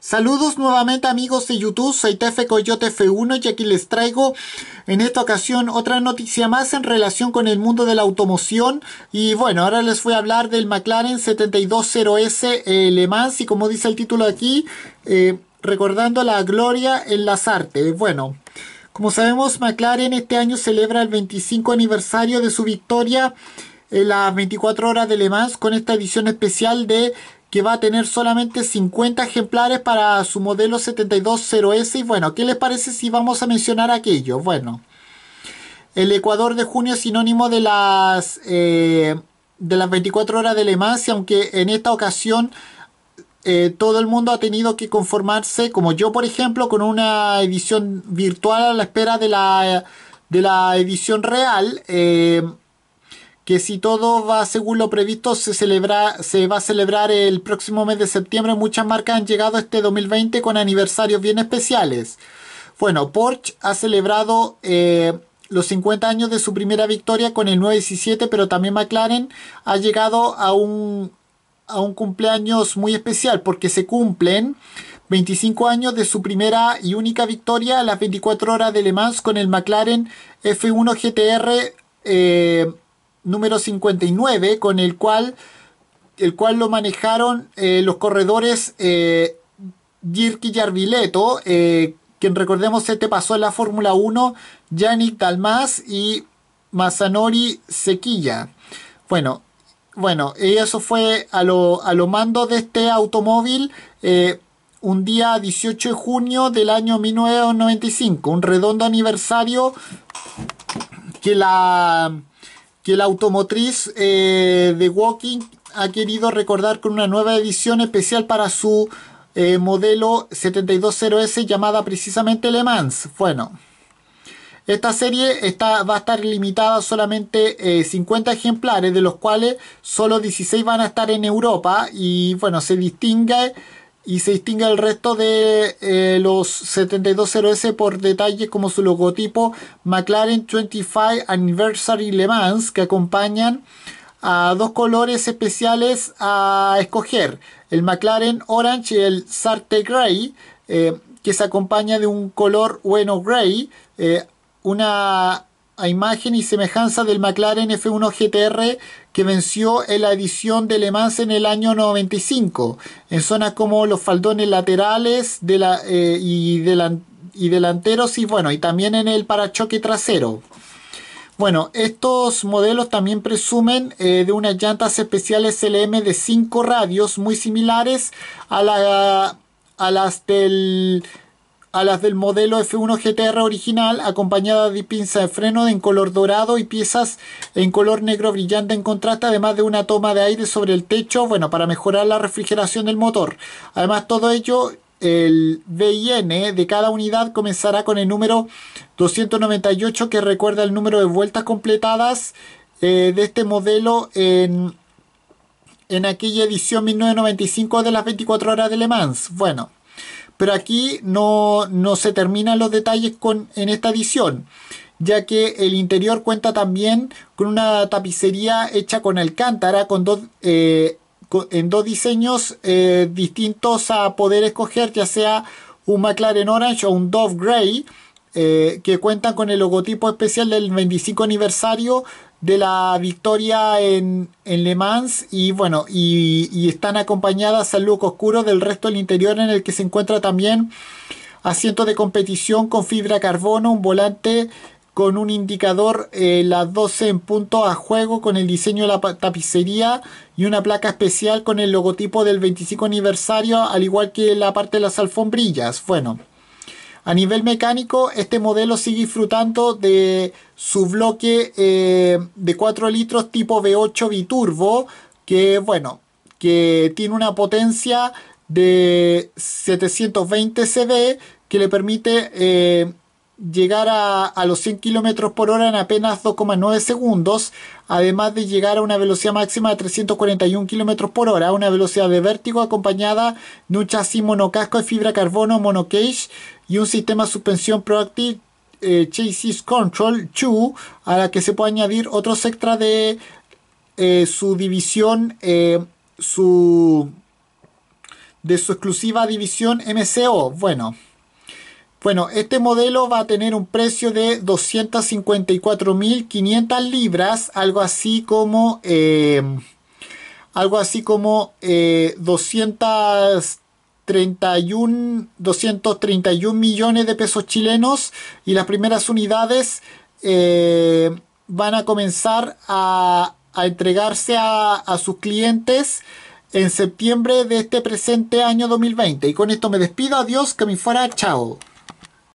Saludos nuevamente amigos de YouTube, soy Tefe Coyote F1 y aquí les traigo en esta ocasión otra noticia más en relación con el mundo de la automoción y bueno, ahora les voy a hablar del McLaren 720S eh, Le Mans y como dice el título aquí, eh, recordando la gloria en las artes. Bueno, como sabemos McLaren este año celebra el 25 aniversario de su victoria en las 24 horas de Le Mans con esta edición especial de que va a tener solamente 50 ejemplares para su modelo 720S. Y bueno, ¿qué les parece si vamos a mencionar aquello? Bueno, el Ecuador de junio es sinónimo de las, eh, de las 24 horas de Le Mans, aunque en esta ocasión eh, todo el mundo ha tenido que conformarse, como yo por ejemplo, con una edición virtual a la espera de la, de la edición real. Eh, que si todo va según lo previsto, se, se va a celebrar el próximo mes de septiembre. Muchas marcas han llegado este 2020 con aniversarios bien especiales. Bueno, Porsche ha celebrado eh, los 50 años de su primera victoria con el 917, pero también McLaren ha llegado a un, a un cumpleaños muy especial porque se cumplen 25 años de su primera y única victoria a las 24 horas de Le Mans con el McLaren F1 GTR. Eh, número 59, con el cual, el cual lo manejaron eh, los corredores eh, Yarvileto, eh, quien recordemos se te pasó en la Fórmula 1, Yannick Dalmas y Masanori Sequilla. Bueno, bueno, eso fue a lo, a mando de este automóvil eh, un día 18 de junio del año 1995, un redondo aniversario que la que la automotriz eh, de Walking ha querido recordar con una nueva edición especial para su eh, modelo 720S llamada precisamente Le Mans. Bueno, esta serie está, va a estar limitada a solamente 50 eh, ejemplares, de los cuales solo 16 van a estar en Europa y bueno, se distingue y se distingue al resto de eh, los 720S por detalles como su logotipo McLaren 25 Anniversary Le Mans que acompañan a dos colores especiales a escoger, el McLaren Orange y el Sarte Grey, eh, que se acompaña de un color bueno grey, eh, una a imagen y semejanza del McLaren F1 GTR que venció en la edición de Le Mans en el año 95, en zonas como los faldones laterales eh, y, delanteros y bueno, y también en el parachoque trasero. Bueno, estos modelos también presumen eh, de unas llantas especiales LM de 5 radios muy similares a, la, a las del a las del modelo F1 GTR original, acompañada de pinza de freno en color dorado y piezas en color negro brillante en contraste, además de una toma de aire sobre el techo, bueno, para mejorar la refrigeración del motor. Además, todo ello, el VIN de cada unidad comenzará con el número 298, que recuerda el número de vueltas completadas eh, de este modelo en, en aquella edición 1995 de las 24 horas de Le Mans. Bueno pero aquí no, se terminan los detalles con, en esta edición ya que el interior cuenta también con una tapicería hecha con alcántara con eh, en dos diseños eh, distintos a poder escoger ya sea un McLaren Orange o un Dove Grey eh, que cuentan con el logotipo especial del 25 aniversario de la victoria en, Le Mans y bueno, y, están acompañadas al look oscuro del resto del interior en el que se encuentra también asiento de competición con fibra carbono, un volante con un indicador eh, las 12 en punto a juego con el diseño de la tapicería y una placa especial con el logotipo del 25 aniversario al igual que la parte de las alfombrillas. Bueno, a nivel mecánico, este modelo sigue disfrutando de su bloque eh, de 4 litros tipo V8 biturbo, que bueno, que tiene una potencia de 720 CV que le permite eh, llegar a, los 100 km por hora en apenas 2,9 segundos, además de llegar a una velocidad máxima de 341 km por hora, una velocidad de vértigo acompañada de un chasis monocasco de fibra carbono monocage y un sistema de suspensión proactive eh, Chasis Control 2, a la que se puede añadir otros extra de eh, su división, eh, su, de su exclusiva división MCO. Bueno. Bueno, este modelo va a tener un precio de 254.500 libras, algo así como eh, algo así como 231, eh, 231 millones de pesos chilenos y las primeras unidades eh, van a comenzar a, entregarse a, sus clientes en septiembre de este presente año 2020. Y con esto me despido, adiós, que me fuera, chao.